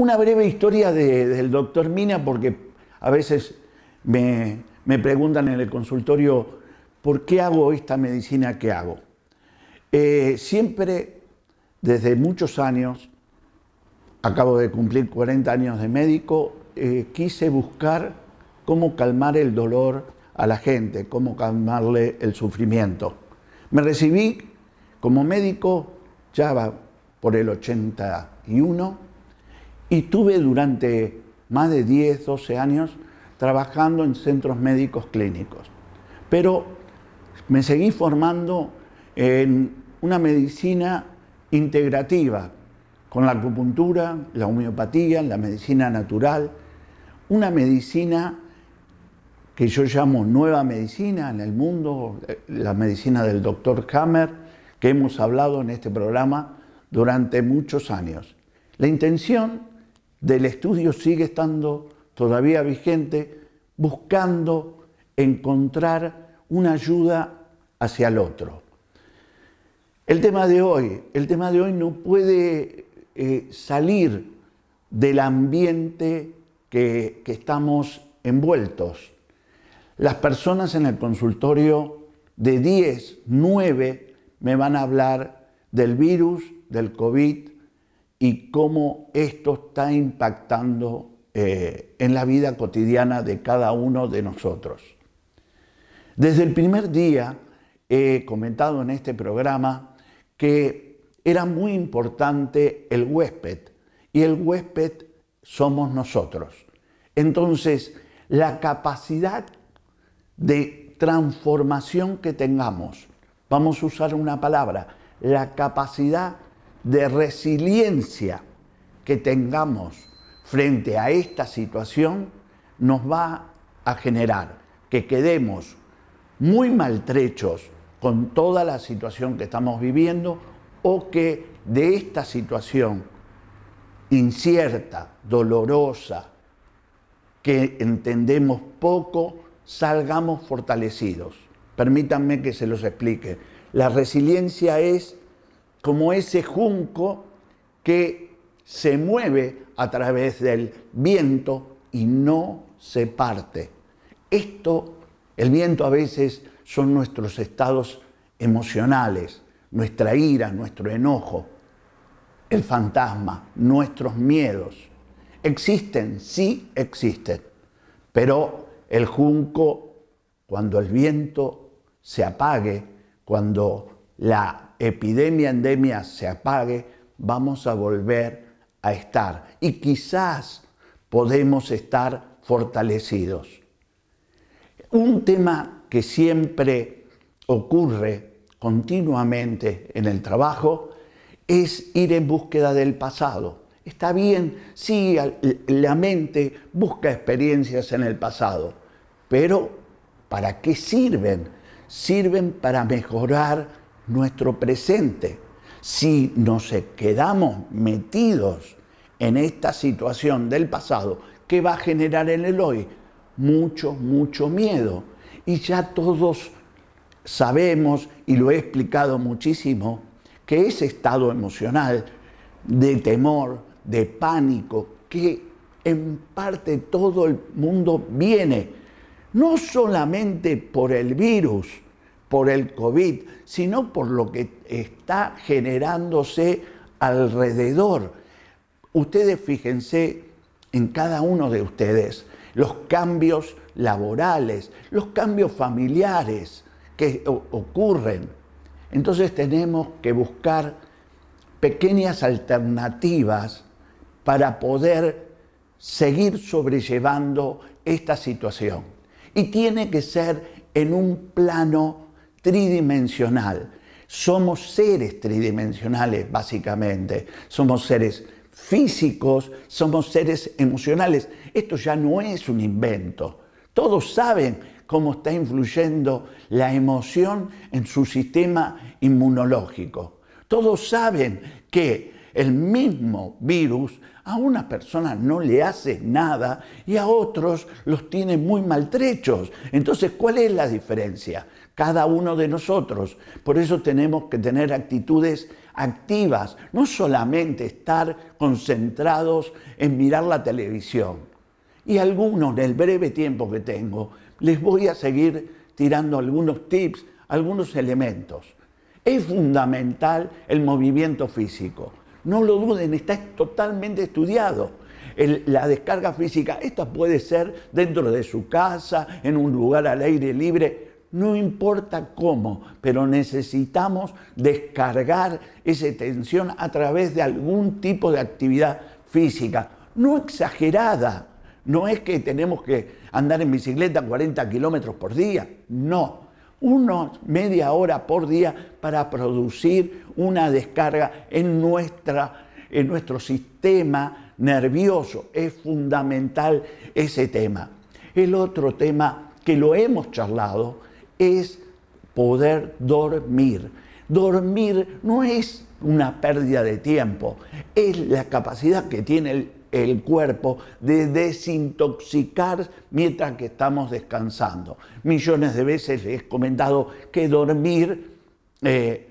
Una breve historia del doctor Mina, porque a veces me, preguntan en el consultorio, ¿por qué hago esta medicina que hago? Eh, siempre, desde muchos años, acabo de cumplir 40 años de médico, eh, quise buscar cómo calmar el dolor a la gente, cómo calmarle el sufrimiento. Me recibí como médico ya va por el 81 y tuve durante más de 10, 12 años trabajando en centros médicos clínicos. Pero me seguí formando en una medicina integrativa, con la acupuntura, la homeopatía, la medicina natural, una medicina que yo llamo nueva medicina en el mundo, eh, la medicina del doctor Hammer, que hemos hablado en este programa durante muchos años. La intención del estudio sigue estando todavía vigente, buscando encontrar una ayuda hacia el otro. El tema de hoy, el tema de hoy no puede eh, salir del ambiente que, que estamos envueltos. Las personas en el consultorio de 10, 9 me van a hablar del virus, del COVID, y cómo esto está impactando eh, en la vida cotidiana de cada uno de nosotros. Desde el primer día he comentado en este programa que era muy importante el huésped y el huésped somos nosotros. Entonces, la capacidad de transformación que tengamos, vamos a usar una palabra, la capacidad de resiliencia que tengamos frente a esta situación nos va a generar que quedemos muy maltrechos con toda la situación que estamos viviendo o que de esta situación incierta, dolorosa, que entendemos poco, salgamos fortalecidos. Permítanme que se los explique. La resiliencia es como ese junco que se mueve a través del viento y no se parte. Esto, el viento a veces son nuestros estados emocionales, nuestra ira, nuestro enojo, el fantasma, nuestros miedos. Existen, sí existen, pero el junco, cuando el viento se apague, cuando la epidemia, endemia se apague, vamos a volver a estar. Y quizás podemos estar fortalecidos. Un tema que siempre ocurre continuamente en el trabajo es ir en búsqueda del pasado. Está bien, sí, la mente busca experiencias en el pasado, pero ¿para qué sirven? Sirven para mejorar nuestro presente. Si nos quedamos metidos en esta situación del pasado, ¿qué va a generar en el hoy? Mucho, mucho miedo. Y ya todos sabemos, y lo he explicado muchísimo, que ese estado emocional de temor, de pánico, que en parte todo el mundo viene, no solamente por el virus, por el COVID, sino por lo que está generándose alrededor. Ustedes fíjense en cada uno de ustedes los cambios laborales, los cambios familiares que ocurren. Entonces tenemos que buscar pequeñas alternativas para poder seguir sobrellevando esta situación. Y tiene que ser en un plano tridimensional. Somos seres tridimensionales, básicamente. Somos seres físicos, somos seres emocionales. Esto ya no es un invento. Todos saben cómo está influyendo la emoción en su sistema inmunológico. Todos saben que el mismo virus a una persona no le hace nada y a otros los tiene muy maltrechos. Entonces, ¿cuál es la diferencia? Cada uno de nosotros. Por eso tenemos que tener actitudes activas, no solamente estar concentrados en mirar la televisión. Y algunos, en el breve tiempo que tengo, les voy a seguir tirando algunos tips, algunos elementos. Es fundamental el movimiento físico. No lo duden, está totalmente estudiado. la descarga física, esta puede ser dentro de su casa, en un lugar al aire libre, no importa cómo, pero necesitamos descargar esa tensión a través de algún tipo de actividad física, no exagerada. No es que tenemos que andar en bicicleta 40 kilómetros por día, no una media hora por día para producir una descarga en, nuestra, en nuestro sistema nervioso. Es fundamental ese tema. El otro tema que lo hemos charlado es poder dormir. Dormir no es una pérdida de tiempo, es la capacidad que tiene el el cuerpo, de desintoxicar mientras que estamos descansando. Millones de veces les he comentado que dormir, eh,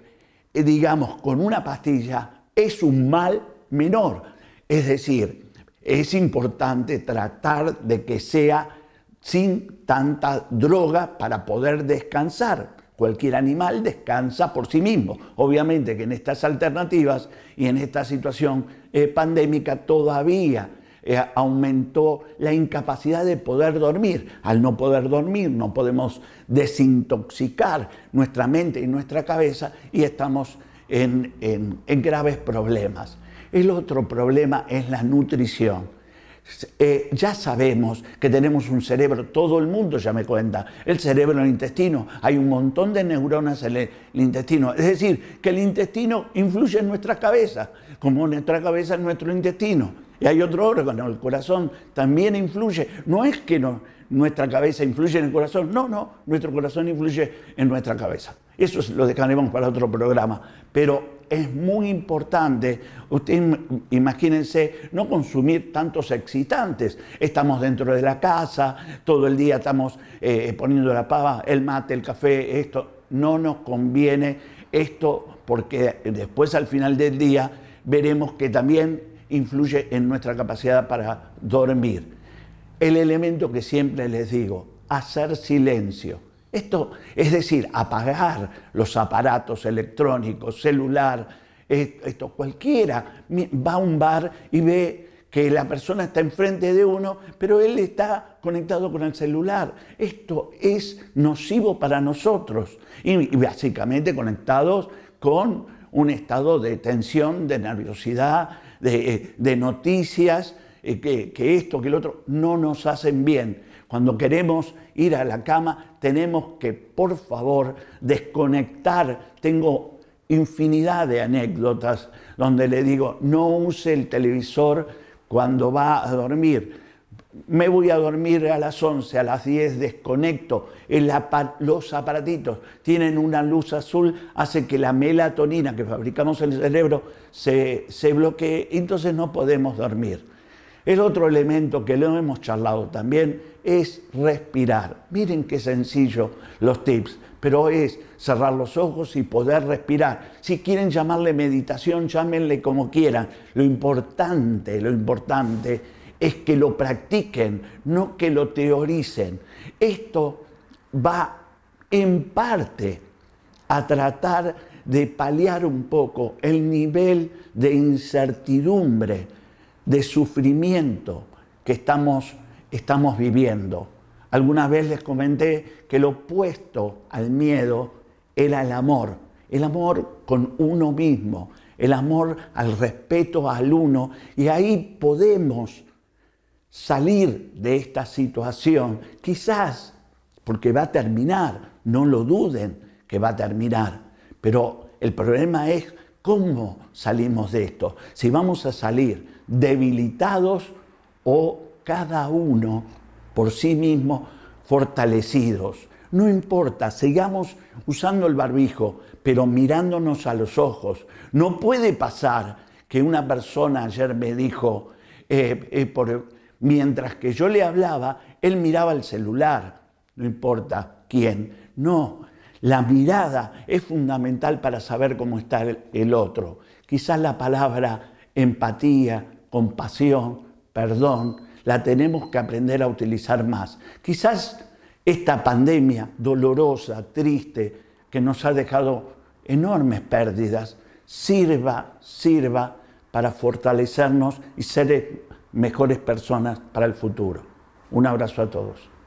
digamos, con una pastilla es un mal menor. Es decir, es importante tratar de que sea sin tanta droga para poder descansar. Cualquier animal descansa por sí mismo. Obviamente que en estas alternativas y en esta situación eh, pandémica todavía eh, aumentó la incapacidad de poder dormir. Al no poder dormir no podemos desintoxicar nuestra mente y nuestra cabeza y estamos en graves problemas. El otro problema es la nutrición. Eh, ya sabemos que tenemos un cerebro, todo el mundo ya me cuenta, el cerebro, el intestino, hay un montón de neuronas en el, intestino. Es decir, que el intestino influye en nuestra cabeza, como nuestra cabeza en nuestro intestino. Y hay otro órgano, el corazón también influye. No es que nuestra cabeza influye en el corazón, no, no, nuestro corazón influye en nuestra cabeza. Eso lo dejaremos para otro programa. Pero es muy importante, ustedes imagínense, no consumir tantos excitantes. Estamos dentro de la casa, todo el día estamos eh, poniendo la pava, el mate, el café, esto. No nos conviene esto porque después al final del día veremos que también influye en nuestra capacidad para dormir. El elemento que siempre les digo, hacer silencio. Esto, es decir, apagar los aparatos electrónicos, celular, esto cualquiera va a un bar y ve que la persona está enfrente de uno, pero él está conectado con el celular. Esto es nocivo para nosotros y, básicamente conectados con un estado de tensión, de nerviosidad, de, eh, noticias, eh, que, que esto, que el otro, no nos hacen bien. Cuando queremos ir a la cama, tenemos que, por favor, desconectar. Tengo infinidad de anécdotas donde le digo, no use el televisor cuando va a dormir. Me voy a dormir a las 11, a las 10 desconecto. los aparatitos tienen una luz azul, hace que la melatonina que fabricamos en el cerebro se, se bloquee, entonces no podemos dormir. El otro elemento que lo hemos charlado también es respirar. Miren qué sencillo los tips, pero es cerrar los ojos y poder respirar. Si quieren llamarle meditación, llámenle como quieran. Lo importante, lo importante es que lo practiquen, no que lo teoricen. Esto va en parte a tratar de paliar un poco el nivel de incertidumbre de sufrimiento que estamos, estamos viviendo. Alguna vez les comenté que lo opuesto al miedo era el amor, el amor con uno mismo, el amor al respeto al uno, y ahí podemos salir de esta situación, quizás porque va a terminar, no lo duden que va a terminar, pero el problema es cómo salimos de esto, si vamos a salir debilitados o cada uno por sí mismo fortalecidos. No importa, sigamos usando el barbijo, pero mirándonos a los ojos. No puede pasar que una persona ayer me dijo, eh, eh, mientras que yo le hablaba, él miraba el celular, no importa quién. No, la mirada es fundamental para saber cómo está el otro. Quizás la palabra empatía, compasión, perdón, la tenemos que aprender a utilizar más. Quizás esta pandemia dolorosa, triste, que nos ha dejado enormes pérdidas, sirva, sirva para fortalecernos y ser mejores personas para el futuro. Un abrazo a todos.